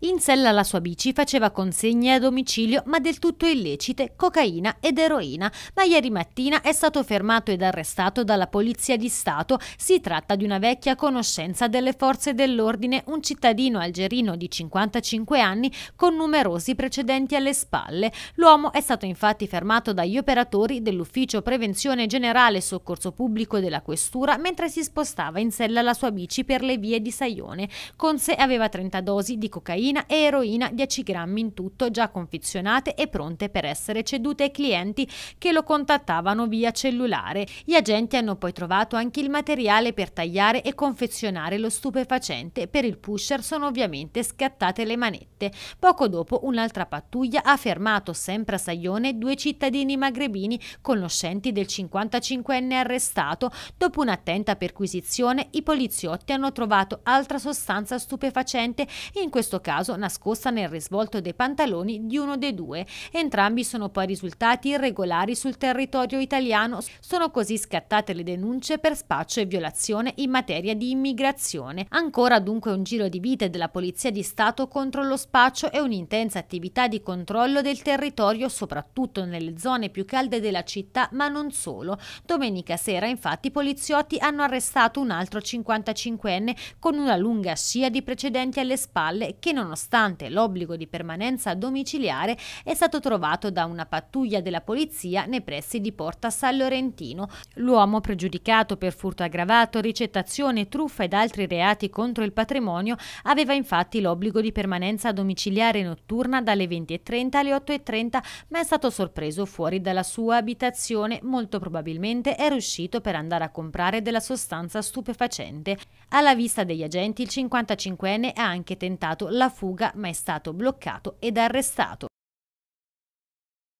In sella alla sua bici faceva consegne a domicilio, ma del tutto illecite, cocaina ed eroina, ma ieri mattina è stato fermato ed arrestato dalla Polizia di Stato. Si tratta di una vecchia conoscenza delle forze dell'ordine, un cittadino algerino di 55 anni con numerosi precedenti alle spalle. L'uomo è stato infatti fermato dagli operatori dell'Ufficio Prevenzione Generale e Soccorso Pubblico della Questura mentre si spostava in sella la sua bici per le vie di Saione. Con sé aveva 30 dosi di cocaina cocaina e eroina 10 grammi in tutto già confezionate e pronte per essere cedute ai clienti che lo contattavano via cellulare. Gli agenti hanno poi trovato anche il materiale per tagliare e confezionare lo stupefacente. Per il pusher sono ovviamente scattate le manette. Poco dopo un'altra pattuglia ha fermato sempre a Saglione due cittadini magrebini conoscenti del 55enne arrestato. Dopo un'attenta perquisizione i poliziotti hanno trovato altra sostanza stupefacente, in questo caso caso nascosta nel risvolto dei pantaloni di uno dei due. Entrambi sono poi risultati irregolari sul territorio italiano. Sono così scattate le denunce per spaccio e violazione in materia di immigrazione. Ancora dunque un giro di vite della Polizia di Stato contro lo spaccio e un'intensa attività di controllo del territorio, soprattutto nelle zone più calde della città, ma non solo. Domenica sera infatti i poliziotti hanno arrestato un altro 55enne con una lunga scia di precedenti alle spalle che non nonostante l'obbligo di permanenza domiciliare, è stato trovato da una pattuglia della polizia nei pressi di Porta San Lorentino. L'uomo pregiudicato per furto aggravato, ricettazione, truffa ed altri reati contro il patrimonio aveva infatti l'obbligo di permanenza domiciliare notturna dalle 20.30 alle 8.30 ma è stato sorpreso fuori dalla sua abitazione, molto probabilmente era uscito per andare a comprare della sostanza stupefacente. Alla vista degli agenti il 55enne ha anche tentato la alla fuga ma è stato bloccato ed arrestato.